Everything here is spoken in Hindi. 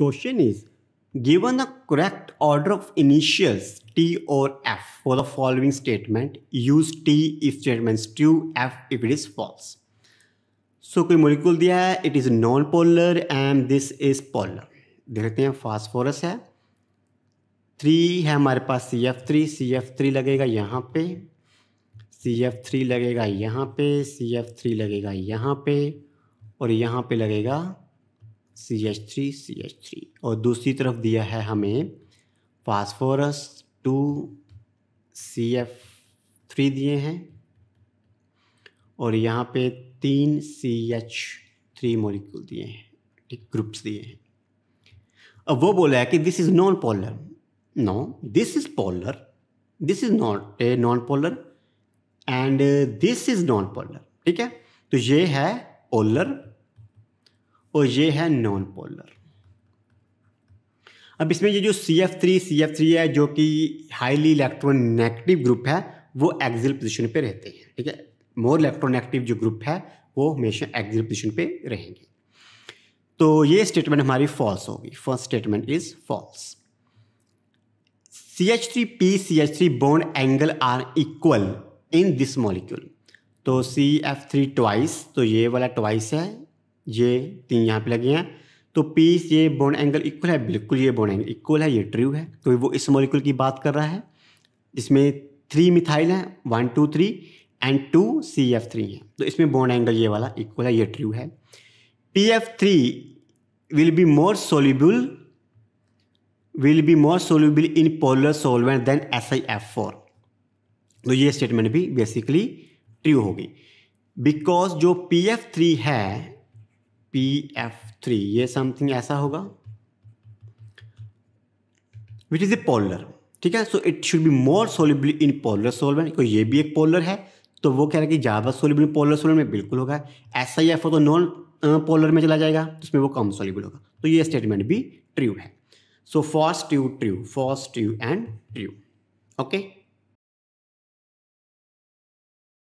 Question is, given the correct order of initials T or F for the following statement, use T if statement is true, F if it is false. so koi molecule diya hai it is non polar and this is polar देखते हैं फास्फोरस है थ्री है हमारे पास C F three C F three लगेगा यहाँ पे सी एफ थ्री लगेगा यहाँ पे सी एफ थ्री लगेगा यहाँ पे और यहाँ पे लगेगा C H three C H three और दूसरी तरफ दिया है हमें phosphorus two C F three दिए हैं और यहाँ पे तीन सी एच थ्री मोलिक्यूल दिए हैं ठीक ग्रुप्स दिए हैं अब वो बोला है कि this is non polar no this is polar this is not a non polar and this is non polar ठीक है तो ये है पोलर और ये है नॉन पोलर अब इसमें ये जो C F three C F three है जो कि हाईली इलेक्ट्रोनेगेटिव ग्रुप है वो एक्सिल पोजिशन पे रहते हैं ठीक है मोर इलेक्ट्रोनेगेटिव जो ग्रुप है वो हमेशा एक्सिल पोजिशन पे रहेंगे तो ये स्टेटमेंट हमारी फॉल्स होगी first statement is false C H three P C H three bond angle are equal in this molecule तो सी एफ थ्री ट्वाइस तो ये वाला ट्वाइस है ये तीन यहाँ पे लगे हैं तो पी ये बोन एंगल इक्वल है बिल्कुल ये बोन एंगल इक्वल है ये ट्रू है तो वो इस मॉलिक्यूल की बात कर रहा है इसमें थ्री मिथाइल हैं one two three and two C F three है तो इसमें बोन एंगल ये वाला इक्वल है ये ट्रू है P F three will be more soluble will be more soluble in polar solvent than S I F four तो ये स्टेटमेंट भी बेसिकली ट्रू होगी बिकॉज जो पी एफ थ्री है पी एफ थ्री ये समथिंग ऐसा होगा विच इज़ ए पोलर ठीक है so it should be more soluble in polar solvent क्योंकि ये भी एक पोलर है तो वो कह रहा है कि ज़्यादा सोलिबल पोलर सोलिबल में बिल्कुल होगा ऐसा ही एफ तो नॉन पोलर में चला जाएगा तो उसमें वो कम सोलिबल होगा तो ये स्टेटमेंट भी ट्रू है so fourth two true fourth two and true okay